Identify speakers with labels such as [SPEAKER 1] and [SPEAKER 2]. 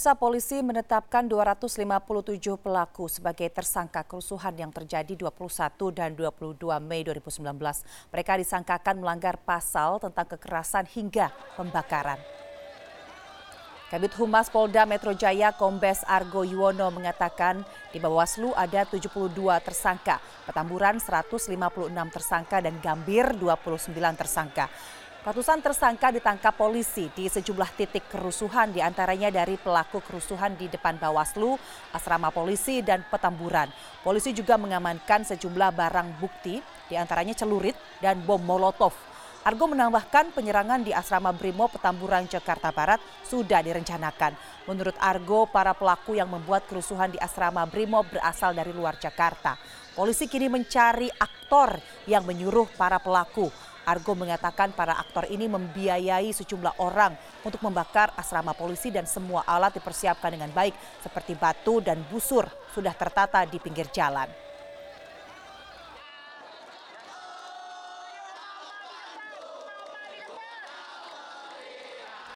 [SPEAKER 1] Pemirsa polisi menetapkan 257 pelaku sebagai tersangka kerusuhan yang terjadi 21 dan 22 Mei 2019. Mereka disangkakan melanggar pasal tentang kekerasan hingga pembakaran. Kabit Humas Polda Metro Jaya Kombes Argo Yuwono mengatakan di Bawaslu ada 72 tersangka, Petamburan 156 tersangka dan Gambir 29 tersangka. Ratusan tersangka ditangkap polisi di sejumlah titik kerusuhan diantaranya dari pelaku kerusuhan di depan Bawaslu, asrama polisi, dan petamburan. Polisi juga mengamankan sejumlah barang bukti diantaranya celurit dan bom molotov. Argo menambahkan penyerangan di asrama Brimo Petamburan Jakarta Barat sudah direncanakan. Menurut Argo, para pelaku yang membuat kerusuhan di asrama Brimo berasal dari luar Jakarta. Polisi kini mencari aktor yang menyuruh para pelaku. Argo mengatakan para aktor ini membiayai sejumlah orang untuk membakar asrama polisi dan semua alat dipersiapkan dengan baik seperti batu dan busur sudah tertata di pinggir jalan.